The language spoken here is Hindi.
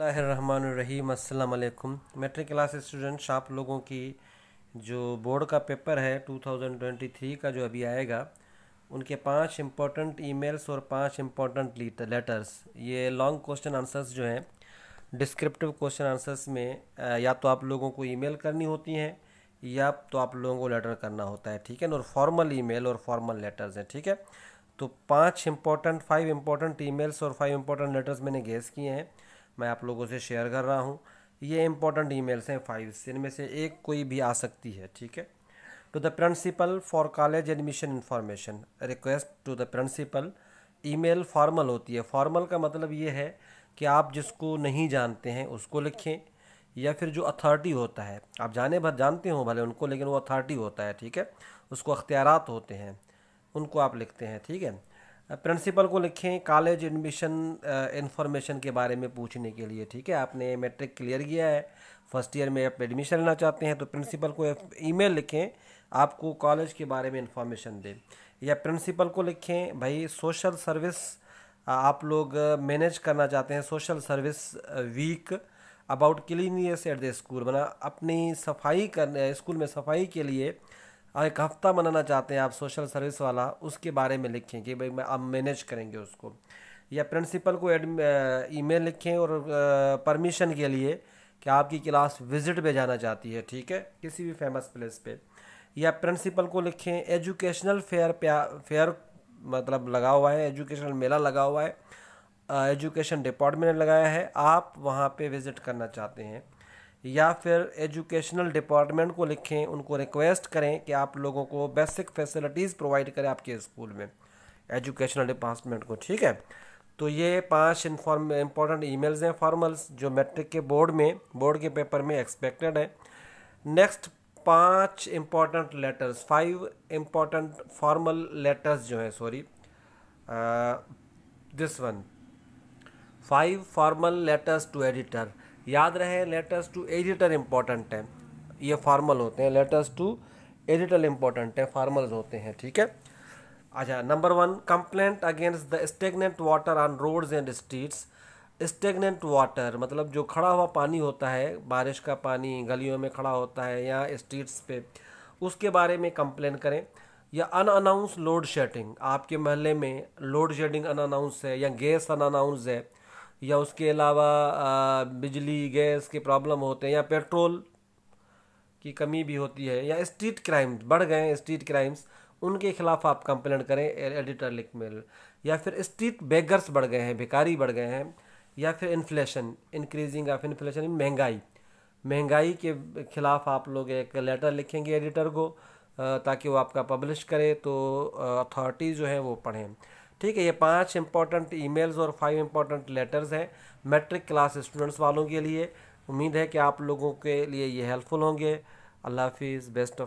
रहीम अस्सलाम वालेकुम मैट्रिक क्लास स्टूडेंट्स आप लोगों की जो बोर्ड का पेपर है 2023 का जो अभी आएगा उनके पांच इम्पोर्टेंट ईमेल्स और पांच इम्पोर्टेंट लेटर्स ये लॉन्ग क्वेश्चन आंसर्स जो हैं डिस्क्रिप्टिव क्वेश्चन आंसर्स में या तो आप लोगों को ईमेल करनी होती हैं या तो आप लोगों को लेटर करना होता है ठीक है और फॉर्मल ई और फॉर्मल लेटर्स हैं ठीक है तो पाँच इम्पोर्टेंट फाइव इम्पोर्टेंट ई और फाइव इम्पोर्टेंट लेटर्स मैंने गेस किए हैं मैं आप लोगों से शेयर कर रहा हूँ ये इंपॉर्टेंट ईमेल्स हैं फाइव्स इनमें से एक कोई भी आ सकती है ठीक है to the principal for college admission information request to the principal email formal होती है फॉर्मल का मतलब ये है कि आप जिसको नहीं जानते हैं उसको लिखें या फिर जो अथॉरिटी होता है आप जाने भर जानते हो भले उनको लेकिन वो अथॉरिटी होता है ठीक है उसको अख्तियारत होते हैं उनको आप लिखते हैं ठीक है प्रिंसिपल को लिखें कॉलेज एडमिशन इन्फॉर्मेशन के बारे में पूछने के लिए ठीक है आपने मैट्रिक क्लियर किया है फर्स्ट ईयर में आप एडमिशन लेना चाहते हैं तो प्रिंसिपल को ईमेल लिखें आपको कॉलेज के बारे में इन्फॉर्मेशन दें या प्रिंसिपल को लिखें भाई सोशल सर्विस आप लोग मैनेज करना चाहते हैं social service week about cleanliness at the school मतलब अपनी सफाई करने स्कूल में सफाई के लिए और एक हफ्ता मनाना चाहते हैं आप सोशल सर्विस वाला उसके बारे में लिखें कि भाई मैं आप मैनेज करेंगे उसको या प्रिंसिपल को ईमेल लिखें और परमिशन के लिए कि आपकी क्लास विजिट पे जाना चाहती है ठीक है किसी भी फेमस प्लेस पे या प्रिंसिपल को लिखें एजुकेशनल फेयर फेयर मतलब लगा हुआ है एजुकेशनल मेला लगा हुआ है एजुकेशन डिपार्टमेंट ने लगाया है आप वहाँ पे विज़िट करना चाहते हैं या फिर एजुकेशनल डिपार्टमेंट को लिखें उनको रिक्वेस्ट करें कि आप लोगों को बेसिक फैसिलिटीज़ प्रोवाइड करें आपके स्कूल में एजुकेशनल डिपार्टमेंट को ठीक है तो ये पांच इन्फॉर्म इम्पॉर्टेंट ई हैं फॉर्मल्स जो मैट्रिक के बोर्ड में बोर्ड के पेपर में एक्सपेक्टेड है नेक्स्ट पांच important letters five important formal letters जो हैं sorry this one five formal letters to editor याद रहे लेटर्स टू एडिटर इंपॉर्टेंट है ये फॉर्मल होते हैं लेटर्स टू एडिटर इम्पोर्टेंट है फॉर्मल्स होते हैं ठीक है अच्छा number one complaint against the stagnant water on roads and streets stagnant water मतलब जो खड़ा हुआ पानी होता है बारिश का पानी गलियों में खड़ा होता है या स्ट्रीट्स पे उसके बारे में कंप्लेन करें या अनअनाउंस लोड शेडिंग आपके महल्ले में लोड शेडिंग अनअनाउंस है या गैस अनअनाउंस है या उसके अलावा बिजली गैस के प्रॉब्लम होते हैं या पेट्रोल की कमी भी होती है या स्ट्रीट क्राइम्स बढ़ गए स्ट्रीट क्राइम्स उनके खिलाफ आप कंप्लेंट करें एडिटर लिख मेल या फिर स्ट्रीट बेगर्स बढ़ गए हैं भिकारी बढ़ गए हैं या फिर inflation increasing of inflation in महंगाई महंगाई के खिलाफ आप लोग एक लेटर लिखेंगे एडिटर को ताकि वो आपका पब्लिश करे तो अथॉरिटी जो है वो पढ़ें ठीक है ये पांच इंपॉर्टेंट ईमेल्स और फाइव इंपॉर्टेंट लेटर्स हैं मैट्रिक क्लास स्टूडेंट्स वालों के लिए उम्मीद है कि आप लोगों के लिए ये हेल्पफुल होंगे अल्लाह हाफिज़ बेस्ट ऑफ